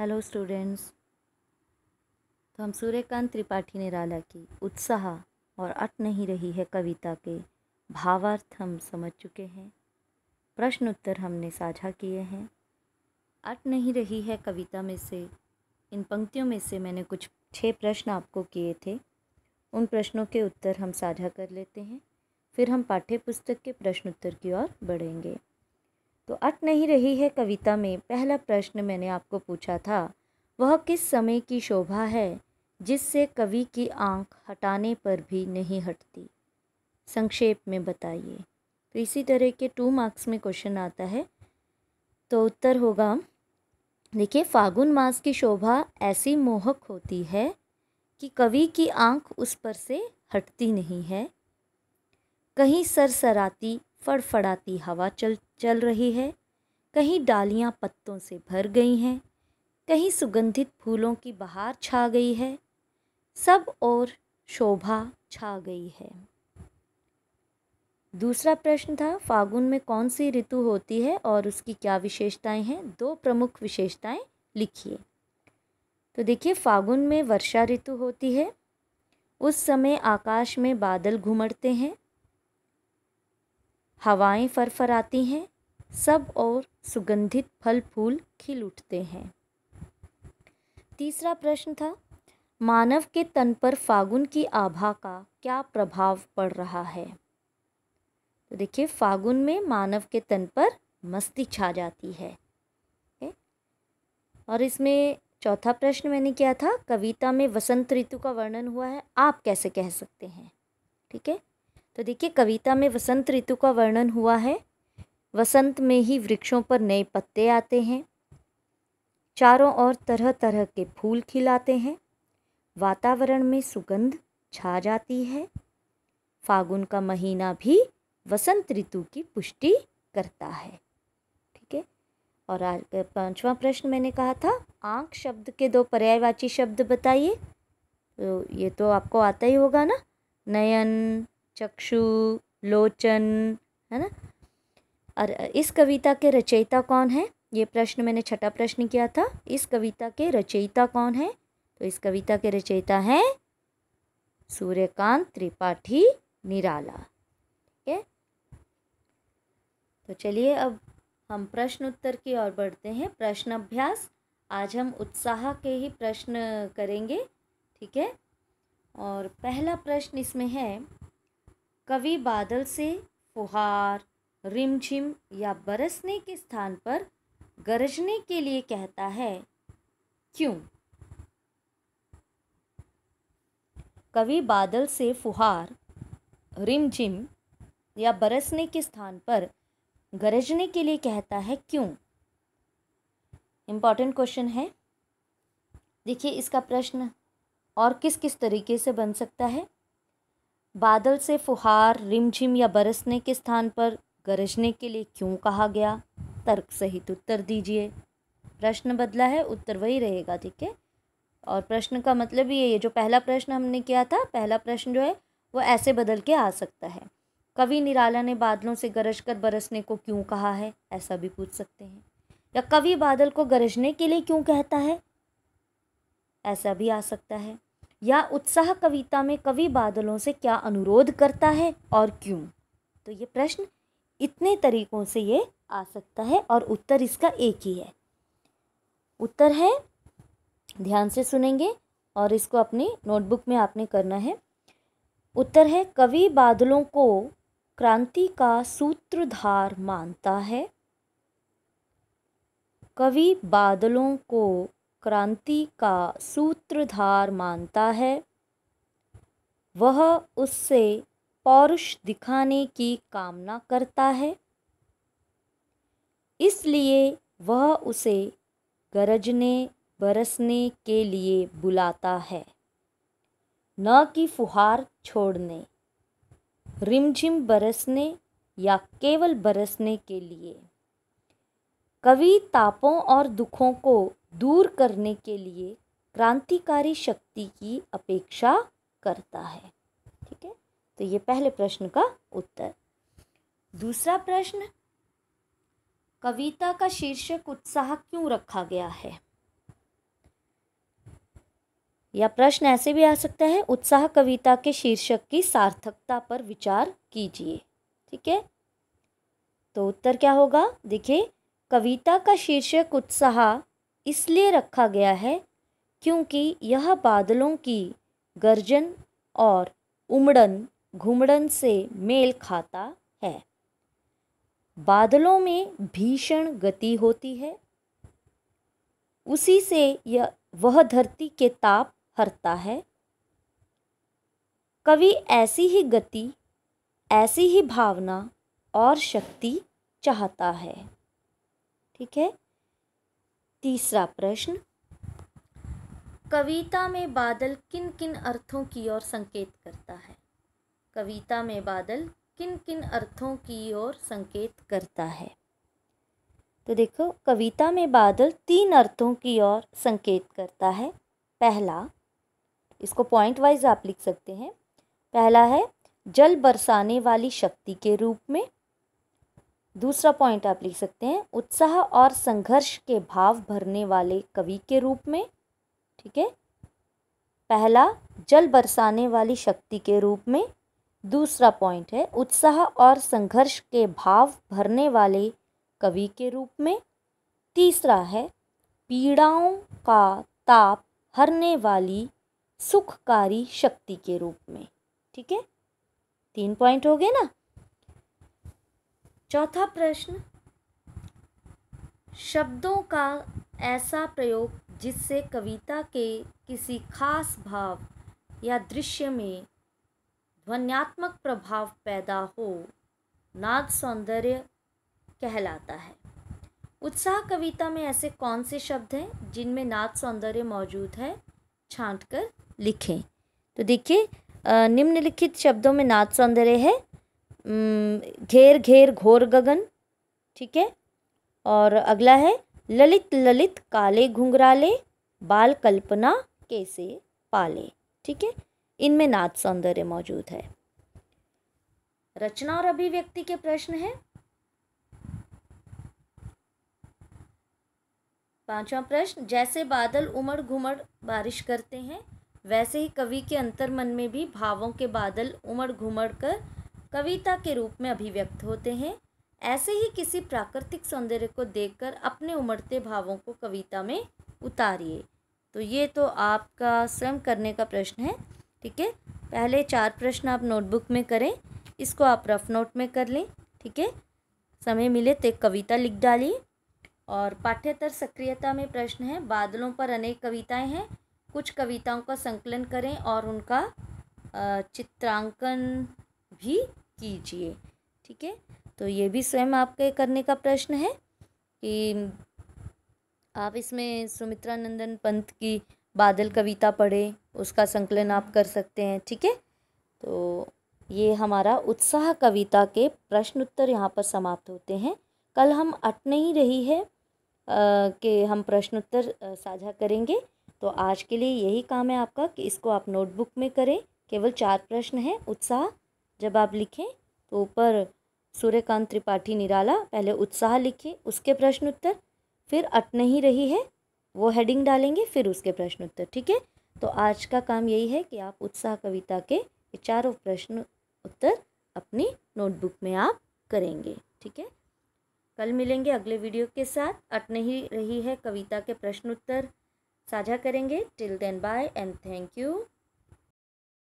hello students तो हम सूर्यकांत त्रिपाठी निराला की उत्साह और अट नहीं रही है कविता के भावार्थ हम समझ चुके हैं प्रश्न उत्तर हमने साझा किए हैं अट नहीं रही है कविता में से इन पंक्तियों में से मैंने कुछ छः प्रश्न आपको किए थे उन प्रश्नों के उत्तर हम साझा कर लेते हैं फिर हम पाठ्य पुस्तक के प्रश्न उत्तर की ओर बढ़ेंगे तो अट नहीं रही है कविता में पहला प्रश्न मैंने आपको पूछा था वह किस समय की शोभा है जिससे कवि की आंख हटाने पर भी नहीं हटती संक्षेप में बताइए तो इसी तरह के टू मार्क्स में क्वेश्चन आता है तो उत्तर होगा देखिए फागुन मास की शोभा ऐसी मोहक होती है कि कवि की आंख उस पर से हटती नहीं है कहीं सरसराती फड़फड़ाती हवा चल चल रही है कहीं डालियां पत्तों से भर गई हैं कहीं सुगंधित फूलों की बहार छा गई है सब और शोभा छा गई है दूसरा प्रश्न था फागुन में कौन सी ऋतु होती है और उसकी क्या विशेषताएं हैं दो प्रमुख विशेषताएं लिखिए तो देखिए फागुन में वर्षा ऋतु होती है उस समय आकाश में बादल घुमड़ते हैं हवाएं फरफराती हैं सब और सुगंधित फल फूल खिल उठते हैं तीसरा प्रश्न था मानव के तन पर फागुन की आभा का क्या प्रभाव पड़ रहा है तो देखिए फागुन में मानव के तन पर मस्ती छा जाती है और इसमें चौथा प्रश्न मैंने किया था कविता में वसंत ऋतु का वर्णन हुआ है आप कैसे कह सकते हैं ठीक है तो देखिए कविता में वसंत ऋतु का वर्णन हुआ है वसंत में ही वृक्षों पर नए पत्ते आते हैं चारों ओर तरह तरह के फूल खिलाते हैं वातावरण में सुगंध छा जाती है फागुन का महीना भी वसंत ऋतु की पुष्टि करता है ठीक है और आज पांचवा प्रश्न मैंने कहा था आंख शब्द के दो पर्यायवाची शब्द बताइए तो ये तो आपको आता ही होगा ना नयन चक्षु लोचन है ना और इस कविता के रचयिता कौन है ये प्रश्न मैंने छठा प्रश्न किया था इस कविता के रचयिता कौन है तो इस कविता के रचयिता हैं सूर्यकांत त्रिपाठी निराला ठीक है तो चलिए अब हम प्रश्न उत्तर की ओर बढ़ते हैं प्रश्न अभ्यास आज हम उत्साह के ही प्रश्न करेंगे ठीक है और पहला प्रश्न इसमें है कवि बादल से फुहार रिमझिम या बरसने के स्थान पर गरजने के लिए कहता है क्यों कवि बादल से फुहार रिमझिम या बरसने के स्थान पर गरजने के लिए कहता है क्यों इम्पॉर्टेंट क्वेश्चन है देखिए इसका प्रश्न और किस किस तरीके से बन सकता है बादल से फुहार रिमझिम या बरसने के स्थान पर गरजने के लिए क्यों कहा गया तर्क सहित उत्तर दीजिए प्रश्न बदला है उत्तर वही रहेगा ठीक है और प्रश्न का मतलब ये है जो पहला प्रश्न हमने किया था पहला प्रश्न जो है वो ऐसे बदल के आ सकता है कवि निराला ने बादलों से गरज कर बरसने को क्यों कहा है ऐसा भी पूछ सकते हैं या कवि बादल को गरजने के लिए क्यों कहता है ऐसा भी आ सकता है या उत्साह कविता में कवि बादलों से क्या अनुरोध करता है और क्यों तो ये प्रश्न इतने तरीक़ों से ये आ सकता है और उत्तर इसका एक ही है उत्तर है ध्यान से सुनेंगे और इसको अपनी नोटबुक में आपने करना है उत्तर है कवि बादलों को क्रांति का सूत्रधार मानता है कवि बादलों को क्रांति का सूत्रधार मानता है वह उससे पौरुष दिखाने की कामना करता है इसलिए वह उसे गरजने बरसने के लिए बुलाता है न कि फुहार छोड़ने रिमझिम बरसने या केवल बरसने के लिए कवि तापों और दुखों को दूर करने के लिए क्रांतिकारी शक्ति की अपेक्षा करता है ठीक है तो ये पहले प्रश्न का उत्तर दूसरा प्रश्न कविता का शीर्षक उत्साह क्यों रखा गया है या प्रश्न ऐसे भी आ सकता है उत्साह कविता के शीर्षक की सार्थकता पर विचार कीजिए ठीक है तो उत्तर क्या होगा देखिए कविता का शीर्षक उत्साह इसलिए रखा गया है क्योंकि यह बादलों की गर्जन और उमड़न घुमड़न से मेल खाता है बादलों में भीषण गति होती है उसी से यह वह धरती के ताप हरता है कवि ऐसी ही गति ऐसी ही भावना और शक्ति चाहता है ठीक है तीसरा प्रश्न कविता में बादल किन किन अर्थों की ओर संकेत करता है कविता में बादल किन किन अर्थों की ओर संकेत करता है तो देखो कविता में बादल तीन अर्थों की ओर संकेत करता है पहला इसको पॉइंट वाइज आप लिख सकते हैं पहला है जल बरसाने वाली शक्ति के रूप में दूसरा पॉइंट आप लिख सकते हैं उत्साह और संघर्ष के भाव भरने वाले कवि के रूप में ठीक है पहला जल बरसाने वाली शक्ति के रूप में दूसरा पॉइंट है उत्साह और संघर्ष के भाव भरने वाले कवि के रूप में तीसरा है पीड़ाओं का ताप हरने वाली सुखकारी शक्ति के रूप में ठीक है तीन पॉइंट हो गए ना चौथा प्रश्न शब्दों का ऐसा प्रयोग जिससे कविता के किसी खास भाव या दृश्य में ध्वन्यात्मक प्रभाव पैदा हो नाद सौंदर्य कहलाता है उत्साह कविता में ऐसे कौन से शब्द हैं जिनमें नाद सौंदर्य मौजूद है छांट कर लिखें तो देखिए निम्नलिखित शब्दों में नाद सौंदर्य है घेर घेर घोर गगन ठीक है और अगला है ललित ललित काले घुंघराले बाल कल्पना कैसे पाले ठीक है इनमें नाच सौंदर्य मौजूद है रचना और अभिव्यक्ति के प्रश्न हैं पांचवा प्रश्न जैसे बादल उमड़ घुमड़ बारिश करते हैं वैसे ही कवि के अंतर्मन में भी भावों के बादल उमड़ घुमड़ कर कविता के रूप में अभिव्यक्त होते हैं ऐसे ही किसी प्राकृतिक सौंदर्य को देखकर अपने उमड़ते भावों को कविता में उतारिए तो ये तो आपका स्वयं करने का प्रश्न है ठीक है पहले चार प्रश्न आप नोटबुक में करें इसको आप रफ नोट में कर लें ठीक है समय मिले तो एक कविता लिख डालिए और पाठ्यतर सक्रियता में प्रश्न है बादलों पर अनेक कविताएं हैं कुछ कविताओं का संकलन करें और उनका चित्रांकन भी कीजिए ठीक है तो ये भी स्वयं आपके करने का प्रश्न है कि आप इसमें सुमित्रा नंदन पंत की बादल कविता पढ़े उसका संकलन आप कर सकते हैं ठीक है तो ये हमारा उत्साह कविता के प्रश्न उत्तर यहाँ पर समाप्त होते हैं कल हम अट नहीं रही है कि हम प्रश्न उत्तर साझा करेंगे तो आज के लिए यही काम है आपका कि इसको आप नोटबुक में करें केवल चार प्रश्न हैं उत्साह जब आप लिखें तो ऊपर सूर्यकांत त्रिपाठी निराला पहले उत्साह लिखें उसके प्रश्न उत्तर फिर अट नहीं रही है वो हेडिंग डालेंगे फिर उसके प्रश्न उत्तर ठीक है तो आज का काम यही है कि आप उत्साह कविता के चारों प्रश्न उत्तर अपनी नोटबुक में आप करेंगे ठीक है कल मिलेंगे अगले वीडियो के साथ अट नहीं रही है कविता के प्रश्न उत्तर साझा करेंगे till then bye and thank you